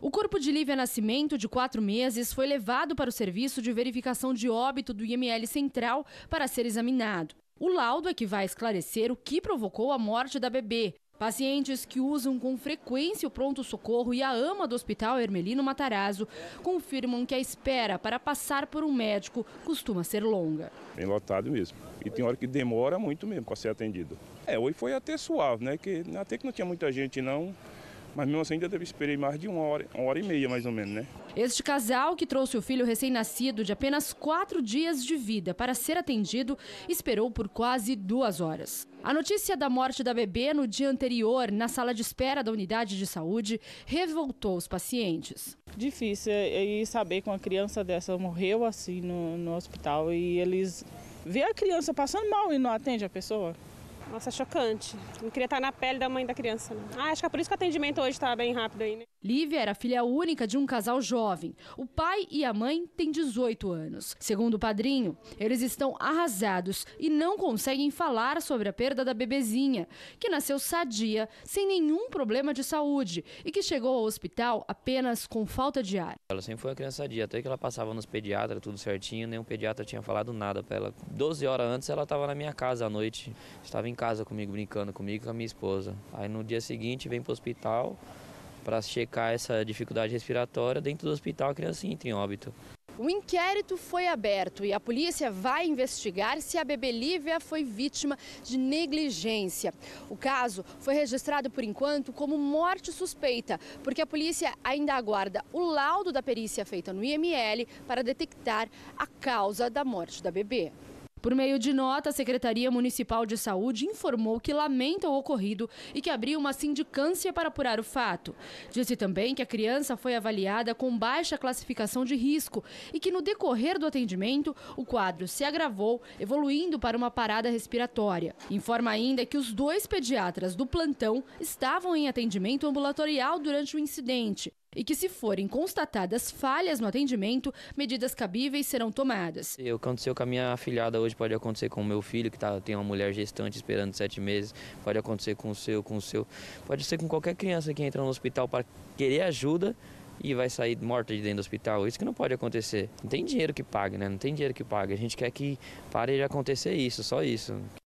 O corpo de Lívia Nascimento, de quatro meses, foi levado para o serviço de verificação de óbito do IML Central para ser examinado. O laudo é que vai esclarecer o que provocou a morte da bebê. Pacientes que usam com frequência o pronto-socorro e a ama do Hospital Hermelino Matarazzo confirmam que a espera para passar por um médico costuma ser longa. Bem lotado mesmo. E tem hora que demora muito mesmo para ser atendido. É, hoje foi até suave, né? Que até que não tinha muita gente não. Mas mesmo assim ainda teve esperei mais de uma hora, uma hora e meia mais ou menos, né? Este casal que trouxe o filho recém-nascido de apenas quatro dias de vida para ser atendido esperou por quase duas horas. A notícia da morte da bebê no dia anterior, na sala de espera da unidade de saúde, revoltou os pacientes. Difícil e é, é saber que uma criança dessa morreu assim no, no hospital e eles vê a criança passando mal e não atende a pessoa. Nossa, é chocante. Não queria estar na pele da mãe da criança. Ah, acho que é por isso que o atendimento hoje está bem rápido aí, né? Lívia era filha única de um casal jovem. O pai e a mãe têm 18 anos. Segundo o padrinho, eles estão arrasados e não conseguem falar sobre a perda da bebezinha, que nasceu sadia, sem nenhum problema de saúde e que chegou ao hospital apenas com falta de ar. Ela sempre foi uma criança sadia, até que ela passava nos pediatras, tudo certinho, nenhum pediatra tinha falado nada para ela. 12 horas antes ela estava na minha casa à noite, estava em casa comigo, brincando comigo com a minha esposa. Aí no dia seguinte vem para o hospital para checar essa dificuldade respiratória. Dentro do hospital a criança entra em óbito. O inquérito foi aberto e a polícia vai investigar se a bebê Lívia foi vítima de negligência. O caso foi registrado por enquanto como morte suspeita, porque a polícia ainda aguarda o laudo da perícia feita no IML para detectar a causa da morte da bebê. Por meio de nota, a Secretaria Municipal de Saúde informou que lamenta o ocorrido e que abriu uma sindicância para apurar o fato. Disse também que a criança foi avaliada com baixa classificação de risco e que no decorrer do atendimento o quadro se agravou, evoluindo para uma parada respiratória. Informa ainda que os dois pediatras do plantão estavam em atendimento ambulatorial durante o incidente e que, se forem constatadas falhas no atendimento, medidas cabíveis serão tomadas. O que aconteceu com a minha afilhada hoje pode acontecer com o meu filho, que tá, tem uma mulher gestante esperando sete meses, pode acontecer com o seu, com o seu, pode ser com qualquer criança que entra no hospital para querer ajuda e vai sair morta de dentro do hospital. Isso que não pode acontecer. Não tem dinheiro que pague, né? Não tem dinheiro que pague. A gente quer que pare de acontecer isso, só isso.